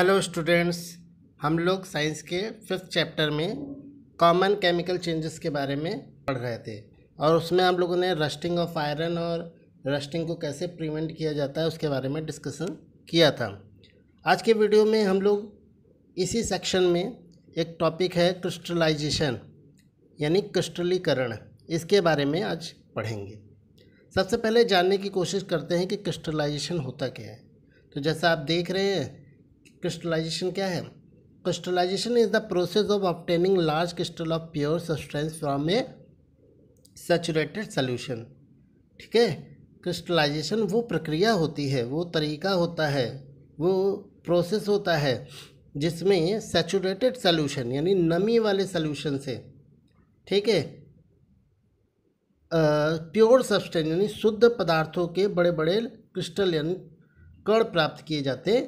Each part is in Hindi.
हेलो स्टूडेंट्स हम लोग साइंस के फिफ्थ चैप्टर में कॉमन केमिकल चेंजेस के बारे में पढ़ रहे थे और उसमें हम लोगों ने रस्टिंग ऑफ आयरन और रस्टिंग को कैसे प्रिवेंट किया जाता है उसके बारे में डिस्कशन किया था आज के वीडियो में हम लोग इसी सेक्शन में एक टॉपिक है क्रिस्टलाइजेशन यानी क्रिस्टलीकरण इसके बारे में आज पढ़ेंगे सबसे पहले जानने की कोशिश करते हैं कि क्रिस्टलाइजेशन होता क्या है तो जैसा आप देख रहे हैं क्रिस्टलाइजेशन क्या है crystallization is the process of obtaining large crystal of pure substance from a saturated solution ठीक है क्रिस्टलाइजेशन वो प्रक्रिया होती है वो तरीका होता है वो प्रोसेस होता है जिसमें सेचुरेटेड सोल्यूशन यानी नमी वाले सोल्यूशन से ठीक है प्योर सब्सटेंस यानी शुद्ध पदार्थों के बड़े बड़े क्रिस्टल यानी कण प्राप्त किए जाते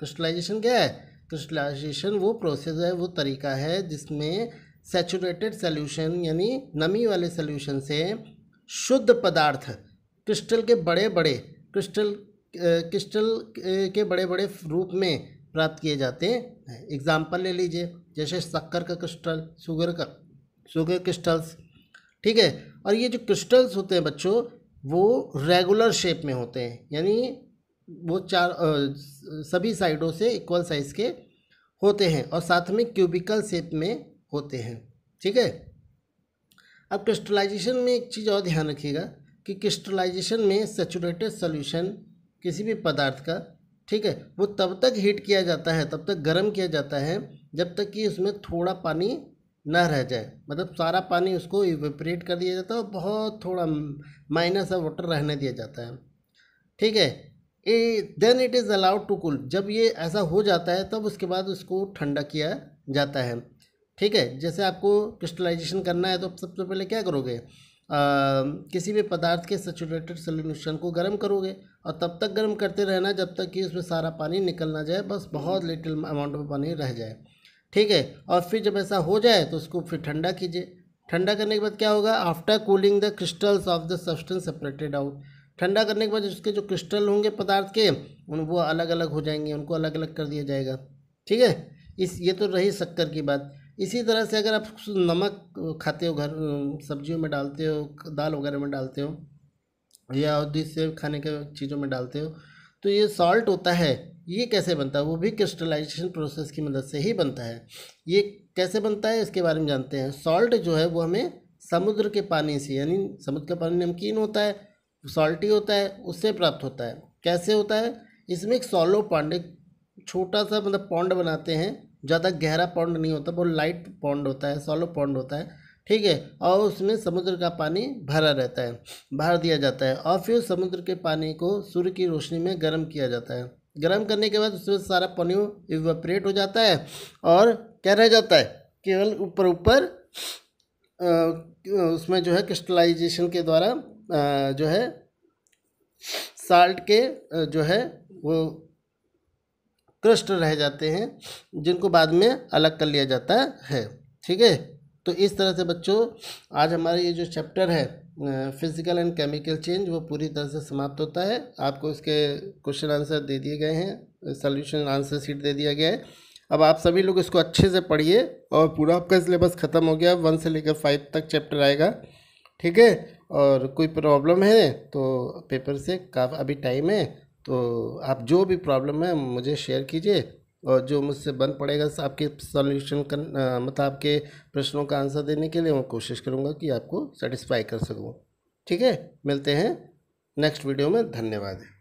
क्रिस्टलाइजेशन क्या है क्रिस्टलाइजेशन वो प्रोसेस है वो तरीका है जिसमें सेचूरेटेड सोल्यूशन यानी नमी वाले सोल्यूशन से शुद्ध पदार्थ क्रिस्टल के बड़े बड़े क्रिस्टल क्रिस्टल के बड़े बड़े रूप में प्राप्त किए जाते हैं एग्जाम्पल ले लीजिए जैसे शक्कर का क्रिस्टल शुगर का शुगर क्रिस्टल्स ठीक है और ये जो क्रिस्टल्स होते हैं बच्चों वो रेगुलर शेप में होते हैं यानी वो चार सभी साइडों से इक्वल साइज़ के होते हैं और साथ में क्यूबिकल शेप में होते हैं ठीक है अब क्रिस्टलाइजेशन में एक चीज़ और ध्यान रखिएगा कि क्रिस्टलाइजेशन में सेचूरेटेड सोल्यूशन किसी भी पदार्थ का ठीक है वो तब तक हीट किया जाता है तब तक गर्म किया जाता है जब तक कि उसमें थोड़ा पानी ना रह जाए मतलब सारा पानी उसको इवेपरेट कर दिया जाता है और बहुत थोड़ा माइनस ऑफ वाटर रहने दिया जाता है ठीक है then it is allowed to cool जब ये ऐसा हो जाता है तब उसके बाद उसको ठंडा किया जाता है ठीक है जैसे आपको क्रिस्टलाइजेशन करना है तो सबसे पहले क्या करोगे आ, किसी भी पदार्थ के सेचुरेटेड सोल्यूशन को गर्म करोगे और तब तक गर्म करते रहना जब तक कि उसमें सारा पानी निकल ना जाए बस बहुत लिटिल अमाउंट में पानी रह जाए ठीक है और फिर जब ऐसा हो जाए तो उसको फिर ठंडा कीजिए ठंडा करने के बाद क्या होगा after cooling the crystals of the substance separated out ठंडा करने के बाद उसके जो क्रिस्टल होंगे पदार्थ के उन वो अलग अलग हो जाएंगे उनको अलग अलग कर दिया जाएगा ठीक है इस ये तो रही शक्कर की बात इसी तरह से अगर आप नमक खाते हो घर सब्जियों में डालते हो दाल वगैरह में डालते हो या दूसरे खाने के चीज़ों में डालते हो तो ये सॉल्ट होता है ये कैसे बनता है वो भी क्रिस्टलाइजेशन प्रोसेस की मदद से ही बनता है ये कैसे बनता है इसके बारे में जानते हैं सॉल्ट जो है वो हमें समुद्र के पानी से यानी समुद्र का पानी नमकीन होता है सॉल्टी होता है उससे प्राप्त होता है कैसे होता है इसमें एक सॉलो पॉन्ड एक छोटा सा मतलब पॉन्ड बनाते हैं ज़्यादा गहरा पॉन्ड नहीं होता बहुत लाइट पॉन्ड होता है सॉलो पॉन्ड होता है ठीक है और उसमें समुद्र का पानी भरा रहता है भर दिया जाता है और फिर समुद्र के पानी को सूर्य की रोशनी में गर्म किया जाता है गर्म करने के बाद उसमें सारा पानी इवेपरेट हो जाता है और क्या रह जाता है केवल ऊपर ऊपर उसमें जो है क्रिस्टलाइजेशन के द्वारा जो है साल्ट के जो है वो क्रस्ट रह जाते हैं जिनको बाद में अलग कर लिया जाता है ठीक है तो इस तरह से बच्चों आज हमारा ये जो चैप्टर है फिजिकल एंड केमिकल चेंज वो पूरी तरह से समाप्त होता है आपको इसके क्वेश्चन आंसर दे दिए गए हैं सॉल्यूशन आंसर सीट दे दिया गया है अब आप सभी लोग इसको अच्छे से पढ़िए और पूरा आपका सिलेबस ख़त्म हो गया वन से लेकर फाइव तक चैप्टर आएगा ठीक है और कोई प्रॉब्लम है तो पेपर से काफ़ी अभी टाइम है तो आप जो भी प्रॉब्लम है मुझे शेयर कीजिए और जो मुझसे बन पड़ेगा आपके सॉल्यूशन कर मतलब आपके प्रश्नों का आंसर देने के लिए मैं कोशिश करूँगा कि आपको सेटिस्फाई कर सकूँ ठीक है मिलते हैं नेक्स्ट वीडियो में धन्यवाद